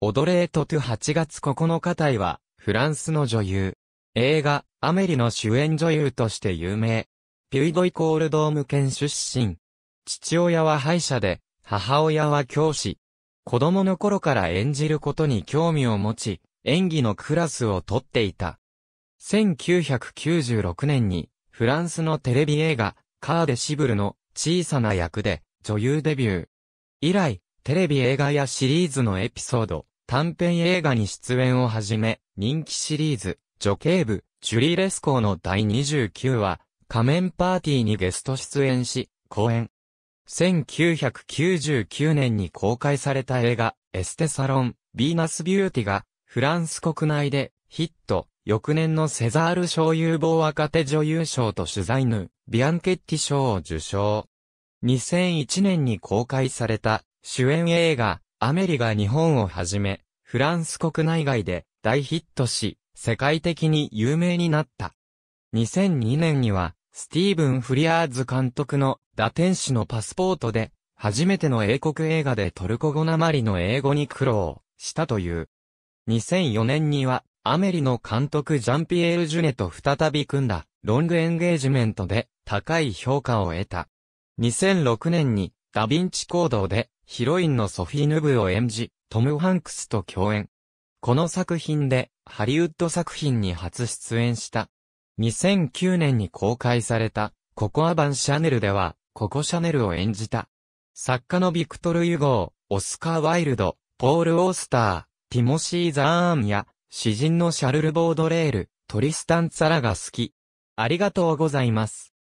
オドレート・トゥ8月9日隊は、フランスの女優。映画、アメリの主演女優として有名。ピュイドイコールドーム県出身。父親は歯医者で、母親は教師。子供の頃から演じることに興味を持ち、演技のクラスをとっていた。1996年に、フランスのテレビ映画、カーデシブルの小さな役で、女優デビュー。以来、テレビ映画やシリーズのエピソード、短編映画に出演をはじめ、人気シリーズ、女警部、ジュリー・レスコーの第29話、仮面パーティーにゲスト出演し、公演。1999年に公開された映画、エステサロン、ヴィーナス・ビューティが、フランス国内で、ヒット、翌年のセザール賞有望若手女優賞と取材ヌ、ビアンケッティ賞を受賞。2001年に公開された、主演映画、アメリが日本をはじめ、フランス国内外で大ヒットし、世界的に有名になった。2002年には、スティーブン・フリアーズ監督の打天使のパスポートで、初めての英国映画でトルコ語なまりの英語に苦労したという。2004年には、アメリの監督ジャンピエール・ジュネと再び組んだ、ロングエンゲージメントで、高い評価を得た。2006年に、ダヴィンチ行動でヒロインのソフィー・ヌブを演じ、トム・ハンクスと共演。この作品でハリウッド作品に初出演した。2009年に公開されたココアバン・シャネルではココシャネルを演じた。作家のビクトル・ユゴー、オスカー・ワイルド、ポール・オースター、ティモシー・ザーンや詩人のシャルル・ボードレール、トリスタン・ツァラが好き。ありがとうございます。